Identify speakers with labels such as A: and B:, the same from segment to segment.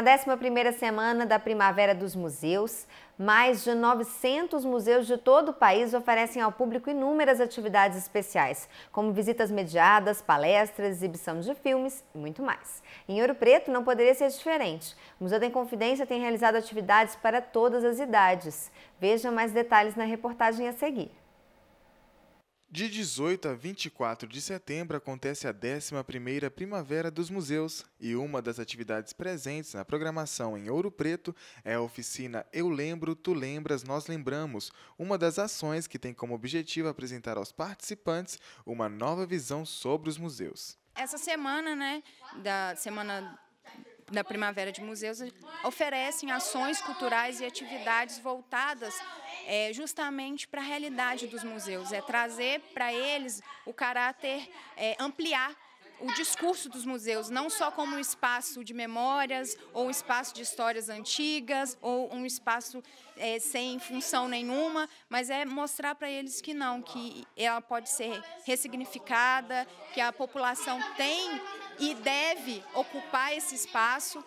A: Na 11ª semana da Primavera dos Museus, mais de 900 museus de todo o país oferecem ao público inúmeras atividades especiais, como visitas mediadas, palestras, exibição de filmes e muito mais. Em Ouro Preto não poderia ser diferente. O Museu da Inconfidência tem realizado atividades para todas as idades. Veja mais detalhes na reportagem a seguir.
B: De 18 a 24 de setembro acontece a 11ª Primavera dos Museus e uma das atividades presentes na programação em Ouro Preto é a oficina Eu Lembro, Tu Lembras, Nós Lembramos, uma das ações que tem como objetivo apresentar aos participantes uma nova visão sobre os museus. Essa
A: semana, né, da semana da Primavera de Museus oferecem ações culturais e atividades voltadas é, justamente para a realidade dos museus, é trazer para eles o caráter, é, ampliar o discurso dos museus, não só como um espaço de memórias, ou um espaço de histórias antigas, ou um espaço é, sem função nenhuma, mas é mostrar para eles que não, que ela pode ser ressignificada, que a população tem e deve ocupar esse espaço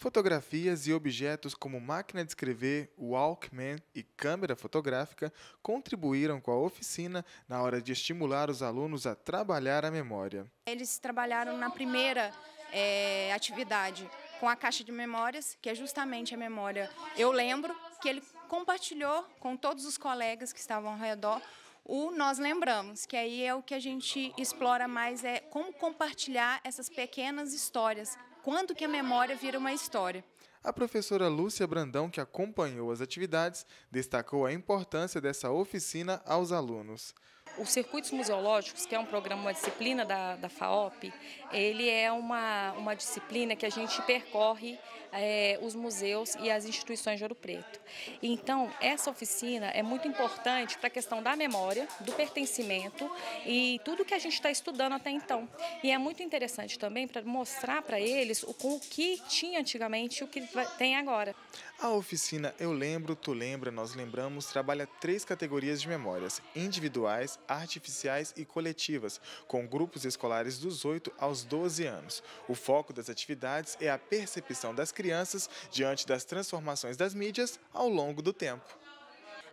B: Fotografias e objetos como máquina de escrever, Walkman e câmera fotográfica contribuíram com a oficina na hora de estimular os alunos a trabalhar a memória.
A: Eles trabalharam na primeira é, atividade com a caixa de memórias, que é justamente a memória Eu Lembro, que ele compartilhou com todos os colegas que estavam ao redor o Nós Lembramos, que aí é o que a gente explora mais, é como compartilhar essas pequenas histórias quando que a memória vira uma
B: história. A professora Lúcia Brandão, que acompanhou as atividades, destacou a importância dessa oficina aos alunos.
A: Os circuitos museológicos, que é um programa, uma disciplina da, da FAOP, ele é uma, uma disciplina que a gente percorre é, os museus e as instituições de Ouro Preto. Então, essa oficina é muito importante para a questão da memória, do pertencimento e tudo que a gente está estudando até então. E é muito interessante também para mostrar para eles o, com o que tinha antigamente e o que tem agora.
B: A oficina Eu Lembro, Tu Lembra, Nós Lembramos trabalha três categorias de memórias, individuais, artificiais e coletivas, com grupos escolares dos 8 aos 12 anos. O foco das atividades é a percepção das crianças diante das transformações das mídias ao longo do tempo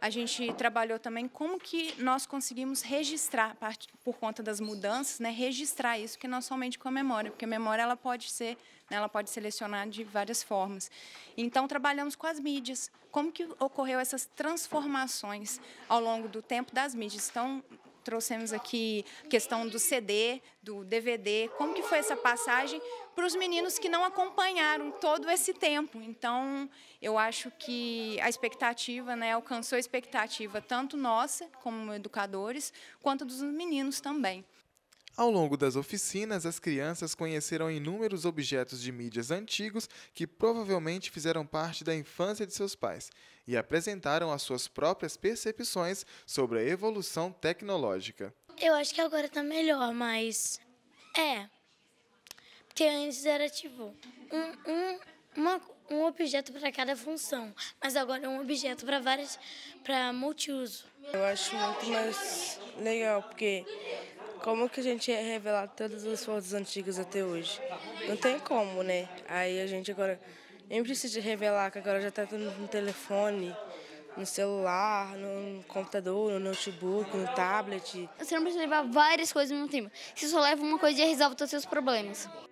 A: a gente trabalhou também como que nós conseguimos registrar, por conta das mudanças, né, registrar isso, que não somente com a memória, porque a memória ela pode ser, né, ela pode selecionar de várias formas. Então, trabalhamos com as mídias, como que ocorreu essas transformações ao longo do tempo das mídias. Então, trouxemos aqui questão do CD, do DVD, como que foi essa passagem para os meninos que não acompanharam todo esse tempo. Então, eu acho que a expectativa, né, alcançou a expectativa tanto nossa como educadores, quanto dos meninos também.
B: Ao longo das oficinas, as crianças conheceram inúmeros objetos de mídias antigos que provavelmente fizeram parte da infância de seus pais e apresentaram as suas próprias percepções sobre a evolução tecnológica. Eu acho que agora está melhor, mas é. Porque antes era tipo um, um, uma, um objeto para cada função, mas agora é um objeto para várias, para multiuso.
A: Eu acho muito mais legal, porque como que a gente ia revelar todas as fotos antigas até hoje? Não tem como, né? Aí a gente agora nem precisa revelar, que agora já está tudo no telefone, no celular, no computador, no notebook, no tablet.
B: Você não precisa levar várias coisas ao mesmo tempo. Você só leva uma coisa e resolve todos os seus problemas.